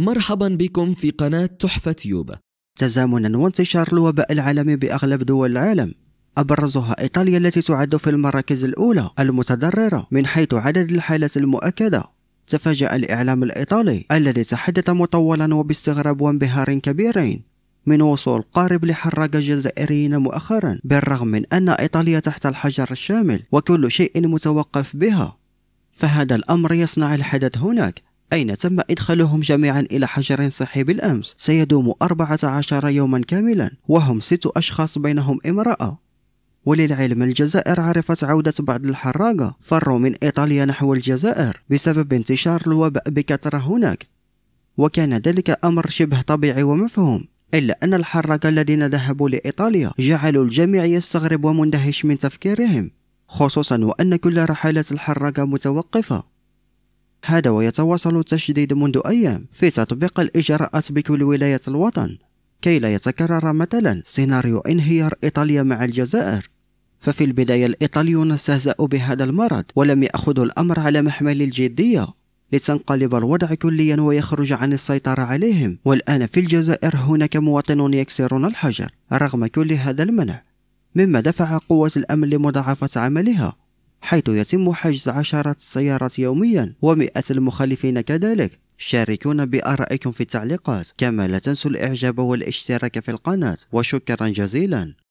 مرحبا بكم في قناة تحفة يوب تزامنا وانتشار الوباء العالمي بأغلب دول العالم أبرزها إيطاليا التي تعد في المراكز الأولى المتضررة من حيث عدد الحالات المؤكدة تفاجأ الإعلام الإيطالي الذي تحدث مطولا وباستغراب وانبهار كبيرين من وصول قارب لحراق جزائريين مؤخرا بالرغم من أن إيطاليا تحت الحجر الشامل وكل شيء متوقف بها فهذا الأمر يصنع الحدث هناك أين تم إدخالهم جميعا إلى حجر صحي بالأمس سيدوم 14 يوما كاملا وهم ست أشخاص بينهم امرأة وللعلم الجزائر عرفت عودة بعض الحراقة فروا من إيطاليا نحو الجزائر بسبب انتشار الوباء بكثرة هناك وكان ذلك أمر شبه طبيعي ومفهوم إلا أن الحراقة الذين ذهبوا لإيطاليا جعلوا الجميع يستغرب ومندهش من تفكيرهم خصوصا وأن كل رحلات الحراقة متوقفة هذا ويتواصل التشديد منذ أيام في تطبيق الإجراءات بكل ولاية الوطن كي لا يتكرر مثلا سيناريو انهيار إيطاليا مع الجزائر ففي البداية الإيطاليون استهزأوا بهذا المرض ولم يأخذوا الأمر على محمل الجدية لتنقلب الوضع كليا ويخرج عن السيطرة عليهم والآن في الجزائر هناك مواطنون يكسرون الحجر رغم كل هذا المنع مما دفع قوات الأمن لمضاعفة عملها حيث يتم حجز عشرة سيارات يوميا ومئات المخالفين كذلك شاركونا بآرائكم في التعليقات كما لا تنسوا الإعجاب والاشتراك في القناة وشكرا جزيلا